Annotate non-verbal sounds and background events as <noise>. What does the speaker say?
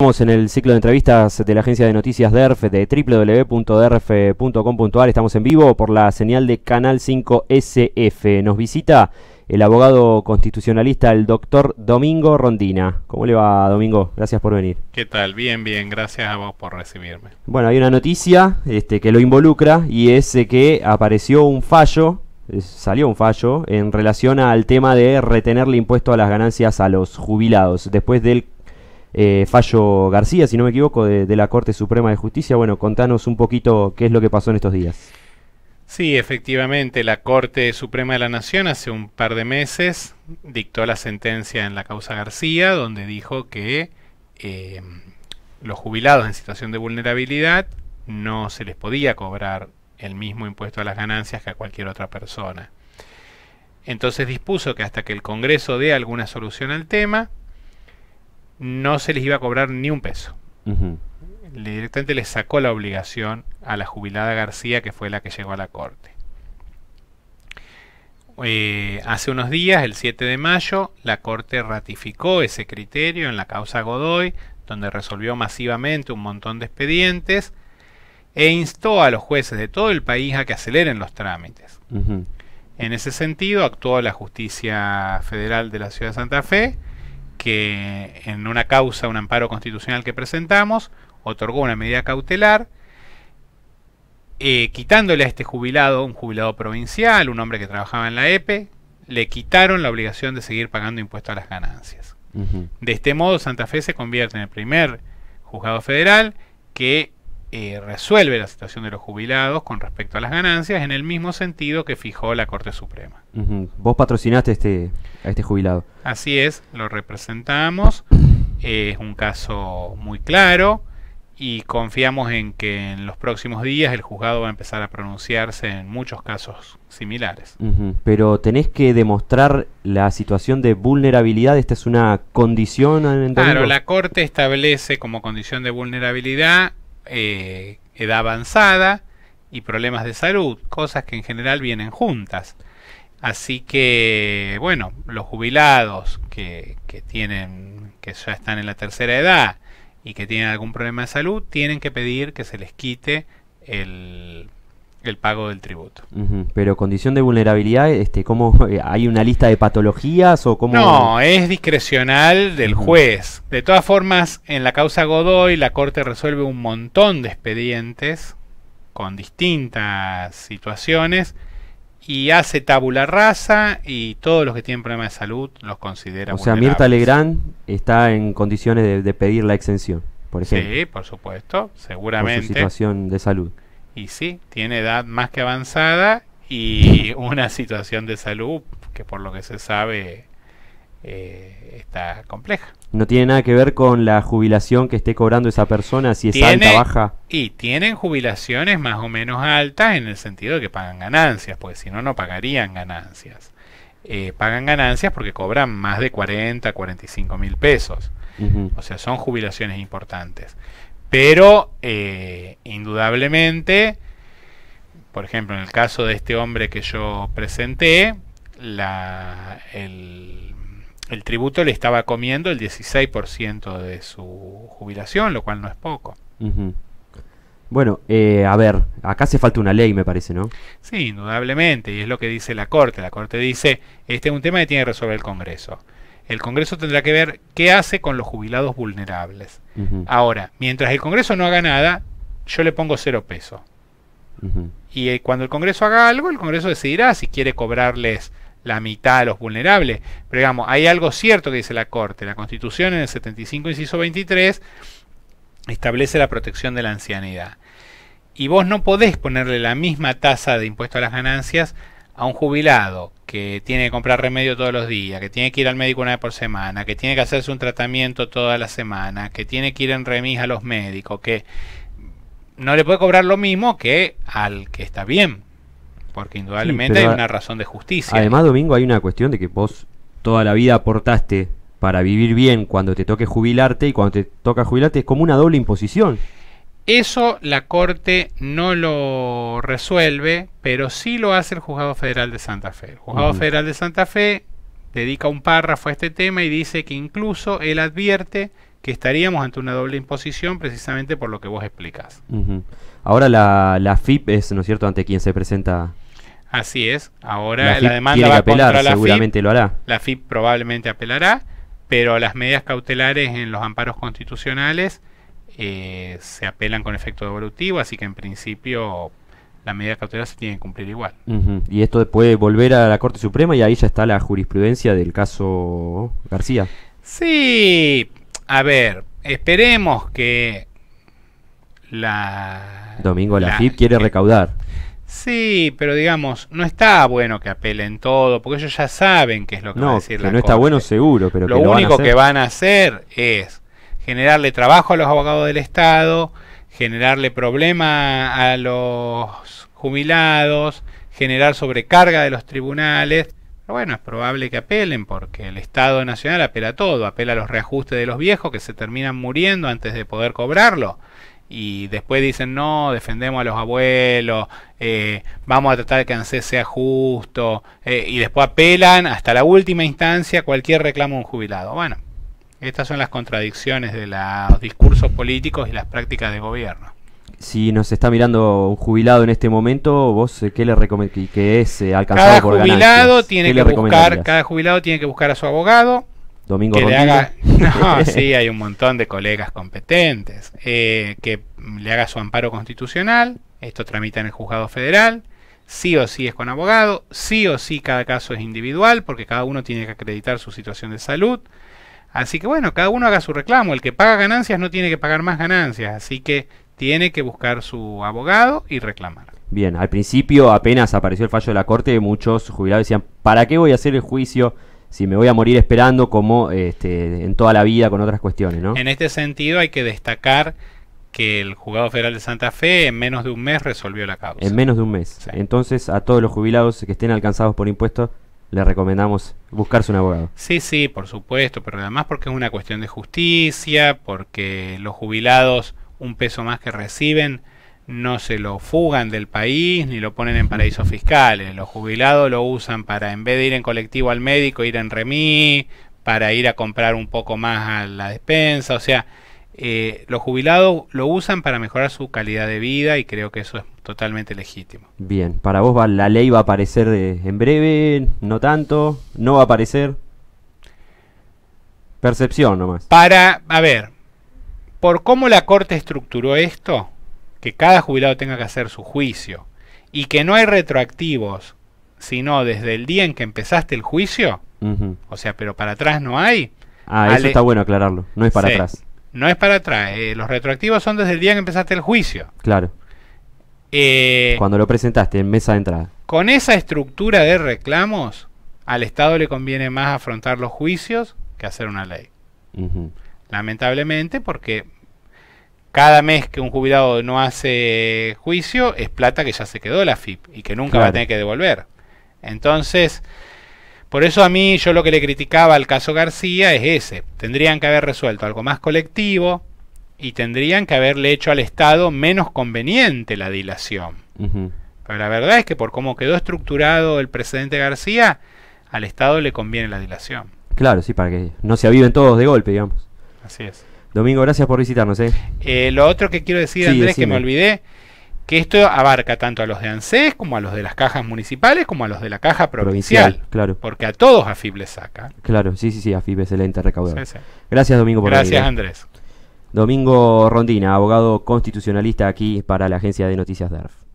Estamos en el ciclo de entrevistas de la agencia de noticias DERF de www.derf.com.ar. Estamos en vivo por la señal de Canal 5 SF. Nos visita el abogado constitucionalista, el doctor Domingo Rondina. ¿Cómo le va, Domingo? Gracias por venir. ¿Qué tal? Bien, bien. Gracias a vos por recibirme. Bueno, hay una noticia este, que lo involucra y es eh, que apareció un fallo salió un fallo en relación al tema de retenerle impuesto a las ganancias a los jubilados después del eh, fallo García, si no me equivoco, de, la Corte Suprema de Justicia. Bueno, contanos un poquito qué es lo que pasó en estos días. Sí, efectivamente, la Corte Suprema de la Nación hace un par de meses dictó la sentencia en la causa García, donde dijo que eh, los jubilados en situación de vulnerabilidad no se les podía cobrar el mismo impuesto a las ganancias que a cualquier otra persona. Entonces dispuso que hasta que el Congreso dé alguna solución al tema, no se les iba a cobrar ni un peso. directamente le sacó la obligación a la jubilada García, que fue la que llegó a la corte. Eh, hace unos días, el 7 de mayo, la Corte ratificó ese criterio en la causa Godoy, donde resolvió masivamente un montón de expedientes e instó a los jueces de todo el país a que aceleren los trámites. En ese sentido, actuó la Justicia Federal de la Ciudad de Santa Fe, que en una causa, un amparo constitucional que presentamos, otorgó una medida cautelar, eh, quitándole a este jubilado, un jubilado provincial, un hombre que trabajaba en la EPE, le quitaron la obligación de seguir pagando impuestos a las ganancias. De este modo, Santa Fe se convierte en el primer juzgado federal que eh, resuelve la situación de los jubilados con respecto a las ganancias en el mismo sentido que fijó la Corte Suprema. Vos patrocinaste este, a este jubilado. Así es, lo representamos, <clears throat> eh, es un caso muy claro y confiamos en que en los próximos días el juzgado va a empezar a pronunciarse en muchos casos similares. Pero tenés que demostrar la situación de vulnerabilidad, esta es una condición. En claro, la Corte establece como condición de vulnerabilidad eh, edad avanzada y problemas de salud, cosas que en general vienen juntas. Así que, bueno, los jubilados que, tienen, que ya están en la tercera edad y que tienen algún problema de salud, tienen que pedir que se les quite el, el pago del tributo. Pero condición de vulnerabilidad, este, ¿cómo, eh, ¿hay una lista de patologías o cómo? No, es discrecional del juez. De todas formas, en la causa Godoy la Corte resuelve un montón de expedientes con distintas situaciones y hace tabula rasa y todos los que tienen problemas de salud los considera. O sea, Mirta Legrand está en condiciones de, pedir la exención, por ejemplo. Sí, por supuesto, seguramente. Por situación de salud. Y sí, tiene edad más que avanzada y <laughs> una situación de salud que por lo que se sabe eh, está compleja. No tiene nada que ver con la jubilación que esté cobrando esa persona, si es alta baja. Y tienen jubilaciones más o menos altas en el sentido de que pagan ganancias, porque si no, no pagarían ganancias. Eh, pagan ganancias porque cobran más de 40, 45 mil pesos. O sea, son jubilaciones importantes. Pero, eh, indudablemente, por ejemplo, en el caso de este hombre que yo presenté, la, el, tributo le estaba comiendo el 16% de su jubilación, lo cual no es poco. Bueno, eh, a ver, acá hace falta una ley, me parece, ¿no? Sí, indudablemente, y es lo que dice la Corte. La Corte dice, este es un tema que tiene que resolver el Congreso. El Congreso tendrá que ver qué hace con los jubilados vulnerables. Ahora, mientras el Congreso no haga nada, yo le pongo cero peso. Y eh, cuando el Congreso haga algo, el Congreso decidirá si quiere cobrarles la mitad a los vulnerables. Pero digamos, hay algo cierto que dice la Corte. La Constitución en el 75, inciso 23, establece la protección de la ancianidad. Y vos no podés ponerle la misma tasa de impuesto a las ganancias a un jubilado que tiene que comprar remedio todos los días, que tiene que ir al médico una vez por semana, que tiene que hacerse un tratamiento toda la semana, que tiene que ir en remis a los médicos, que no le puede cobrar lo mismo que al que está bien, porque indudablemente hay una razón de justicia. Además, Domingo, hay una cuestión de que vos toda la vida aportaste para vivir bien cuando te toque jubilarte y cuando te toca jubilarte es como una doble imposición. Eso la Corte no lo resuelve, pero sí lo hace el Juzgado Federal de Santa Fe. El Juzgado Federal de Santa Fe dedica un párrafo a este tema y dice que incluso él advierte que estaríamos ante una doble imposición precisamente por lo que vos explicás. Ahora la, la, FIP es, ¿no es cierto?, ante quien se presenta. Así es, ahora la, demanda va apelar, la seguramente lo hará. La FIP probablemente apelará, pero las medidas cautelares en los amparos constitucionales eh, se apelan con efecto devolutivo, así que en principio la medida cautelar se tiene que cumplir igual. Y esto puede volver a la Corte Suprema y ahí ya está la jurisprudencia del caso García. Sí, a ver, esperemos que la... Domingo la, FIP quiere eh, recaudar. Sí, pero digamos, no está bueno que apelen todo, porque ellos ya saben qué es lo que no, va a decir la No, está bueno seguro, pero lo único que van a hacer es generarle trabajo a los abogados del Estado, generarle problema a los jubilados, generar sobrecarga de los tribunales. Pero bueno, es probable que apelen porque el Estado Nacional apela a todo, apela a los reajustes de los viejos que se terminan muriendo antes de poder cobrarlo. Y después dicen, no, defendemos a los abuelos, eh, vamos a tratar de que ANSES sea justo. Eh, y después apelan hasta la última instancia cualquier reclamo de un jubilado. Bueno, estas son las contradicciones de los discursos políticos y las prácticas de gobierno. Si nos está mirando un jubilado en este momento, vos eh, qué le recomendás que es eh, alcanzado cada jubilado tiene que buscar, cada jubilado tiene que buscar a su abogado. Domingo que le haga, <laughs> <laughs> sí, hay un montón de colegas competentes eh, que le haga su amparo constitucional. Esto tramita en el juzgado federal sí o sí es con abogado, sí o sí cada caso es individual, porque cada uno tiene que acreditar su situación de salud, Así que bueno, cada uno haga su reclamo. El que paga ganancias no tiene que pagar más ganancias, así que tiene que buscar su abogado y reclamar. Bien, al principio apenas apareció el fallo de la corte, muchos jubilados decían, ¿para qué voy a hacer el juicio? si me voy a morir esperando como este, en toda la vida con otras cuestiones, ¿no? En este sentido hay que destacar que el juzgado federal de Santa Fe en menos de un mes resolvió la causa. En menos de un mes. Entonces a todos los jubilados que estén alcanzados por impuestos le recomendamos buscarse un abogado. Sí, sí, por supuesto, pero además porque es una cuestión de justicia, porque los jubilados un peso más que reciben no se lo fugan del país ni lo ponen en paraísos fiscales. Los jubilados lo usan para, en vez de ir en colectivo al médico, ir en remis, para ir a comprar un poco más a la despensa. O sea, eh, los jubilados lo usan para mejorar su calidad de vida y creo que eso es totalmente legítimo. Bien, para vos va, la ley va a aparecer eh, en breve, no tanto, no va a aparecer. Percepción nomás. Para, a ver, por cómo la Corte estructuró esto, que cada jubilado tenga que hacer su juicio y que no hay retroactivos, sino desde el día en que empezaste el juicio, o sea, pero para atrás no hay. Ah, eso está bueno aclararlo, no es para atrás. No es para atrás. Eh, los retroactivos son desde el día que empezaste el juicio. Claro. Eh, Cuando lo presentaste en mesa de entrada. Con esa estructura de reclamos, al Estado le conviene más afrontar los juicios que hacer una ley. Lamentablemente, porque cada mes que un jubilado no hace juicio es plata que ya se quedó la FIP y que nunca va a tener que devolver. Entonces, por eso a mí yo lo que le criticaba al caso García es ese. Tendrían que haber resuelto algo más colectivo y tendrían que haberle hecho al Estado menos conveniente la dilación. Pero la verdad es que por cómo quedó estructurado el presidente García, al Estado le conviene la dilación. Claro, sí, para que no se aviven todos de golpe, digamos. Así es. Domingo, gracias por visitarnos. ¿eh? Eh, lo otro que quiero decir, Andrés, que me olvidé, que esto abarca tanto a los de ANSES como a los de las cajas municipales como a los de la caja provincial, claro. porque a todos Afib les saca. Claro, sí, sí, sí, Afib es el ente recaudador. Gracias Domingo por Gracias eh. Andrés. Domingo Rondina, abogado constitucionalista aquí para la agencia de noticias DERF.